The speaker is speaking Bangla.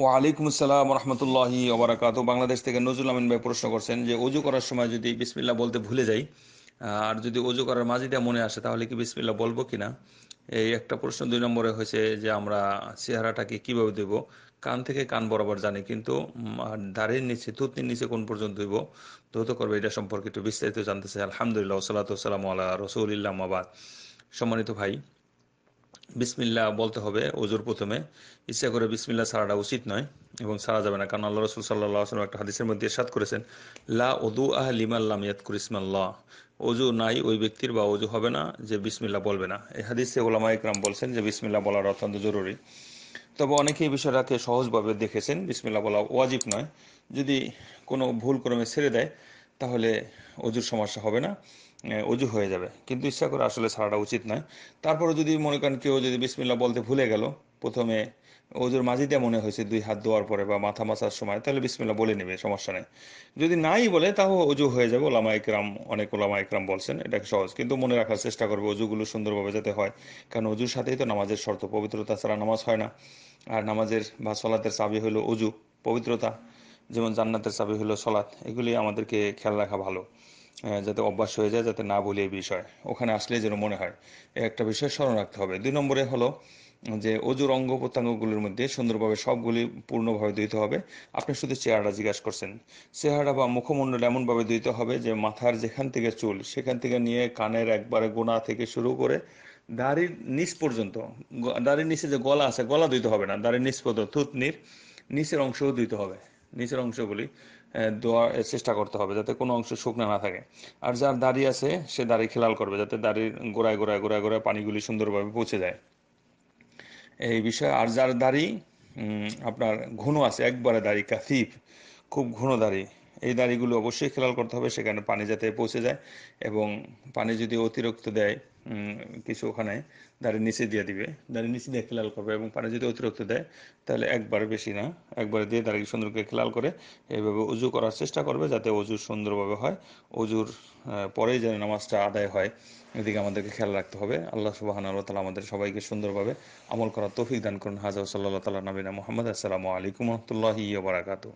ওয়ালাইকুম আসসালাম রহমতুল্লাহি ওবরাকাত বাংলাদেশ থেকে নজরুল আমিন ভাই প্রশ্ন করছেন যে অজু করার সময় যদি বিসমিল্লা বলতে ভুলে যাই আর যদি অজু করার মাঝিটা মনে আসে তাহলে কি বিসমিল্লা বলবো কিনা এই একটা প্রশ্ন দুই নম্বরে হয়েছে যে আমরা চেহারাটাকে কিভাবে দেব কান থেকে কান বরাবর জানি কিন্তু দাড়ির নিচে থুতনির নিচে কোন পর্যন্ত ধুইব ধৌত করবে এটা সম্পর্কে একটু বিস্তারিত জানতে চাই আলহামদুলিল্লাহ সালাত সালাম আল্লাহ রসৌলিল্লাহ মাবাদ সম্মানিত ভাই বিসমিল্লা বলতে হবে ওজুর প্রথমে ইচ্ছা করে বিসমিল্লা সারাটা উচিত নয় এবং সারা যাবে না কারণ আল্লাহ রসুল সাল্লাহ একটা হাদিসের মধ্যে সাত করেছেন লা ওদু আহ লিমাল্লাম ইয়াদকুর ইসমাল্লাহ অজু নাই ওই ব্যক্তির বা অজু হবে না যে বিসমিল্লা বলবে না এই হাদিসে ওলামা ইকরাম বলছেন যে বিসমিল্লা বলার অত্যন্ত জরুরি তবে অনেকে এই বিষয়টাকে সহজভাবে দেখেছেন বিসমিল্লা বলা ওয়াজিব নয় যদি কোনো ভুল ক্রমে ছেড়ে দেয় তাহলে অজুর সমস্যা হবে না অজু হয়ে যাবে কিন্তু ইচ্ছা করে আসলে ছাড়াটা উচিত নয় তারপরে যদি মনে করেন কেউ যদি বিসমিল্লা বলতে ভুলে গেল প্রথমে ওজোর মাঝিতে মনে হয়েছে দুই হাত ধোয়ার পরে বা মাথা মাসার সময় তাহলে বিসমিল্লা বলে নেবে সমস্যা নেই যদি নাই বলে তাও অজু হয়ে যাবে ওলামা একরাম অনেক ওলামা একরাম বলছেন এটাকে সহজ কিন্তু মনে রাখার চেষ্টা করবে অজুগুলো সুন্দরভাবে যাতে হয় কারণ অজুর সাথেই তো নামাজের শর্ত পবিত্রতা ছাড়া নামাজ হয় না আর নামাজের বা সলাতের চাবি হলো অজু পবিত্রতা যেমন জান্নাতের চাবি হলো সলাৎ এগুলি আমাদেরকে খেয়াল রাখা ভালো যাতে অভ্যাস হয়ে যায় যাতে না বলি এই বিষয় ওখানে আসলে যেন মনে হয় একটা বিষয় স্মরণ রাখতে হবে দুই নম্বরে হলো যে অজুর অঙ্গ প্রত্যঙ্গগুলির মধ্যে সুন্দরভাবে সবগুলি পূর্ণভাবে ধুইতে হবে আপনি শুধু চেহারাটা জিজ্ঞাসা করছেন চেহারা বা মুখমণ্ডল এমনভাবে ধুইতে হবে যে মাথার যেখান থেকে চুল সেখান থেকে নিয়ে কানের একবারে গোনা থেকে শুরু করে দাড়ির নিচ পর্যন্ত দাড়ির নিচে যে গলা আছে গলা ধুইতে হবে না দাড়ির নিচ পর্যন্ত থুতনির নিচের অংশও ধুইতে হবে নিচের অংশগুলি দোয়া চেষ্টা করতে হবে যাতে কোনো অংশ শুকনো না থাকে আর যার দাড়ি আছে সে দাড়ি খেলাল করবে যাতে দাড়ির গোড়ায় গোড়ায় গোড়ায় গোড়ায় পানিগুলি সুন্দরভাবে পৌঁছে যায় এই বিষয়ে আর যার দাড়ি আপনার ঘন আছে একবারে দাড়ি কাসিফ খুব ঘন দাড়ি এই দাড়িগুলো অবশ্যই খেলাল করতে হবে সেখানে পানি যাতে পৌঁছে যায় এবং পানি যদি অতিরিক্ত দেয় কিছু ওখানে দাড়ির নিচে দিয়ে দিবে দাড়ির নিচে দিয়ে খেলাল করবে এবং পানি যদি অতিরিক্ত দেয় তাহলে একবার বেশি না একবার দিয়ে দাড়ি সুন্দর করে খেলাল করে এইভাবে অজু করার চেষ্টা করবে যাতে অজু সুন্দরভাবে হয় অজুর পরেই যেন নামাজটা আদায় হয় এদিকে আমাদেরকে খেয়াল রাখতে হবে আল্লাহ সুবাহ আল্লাহ তালা আমাদের সবাইকে সুন্দরভাবে আমল করার তৌফিক দান করুন হাজার সাল্লাহ তালা নবীনা মোহাম্মদ আসসালামু আলাইকুম রহমতুল্লাহি বারাকাতু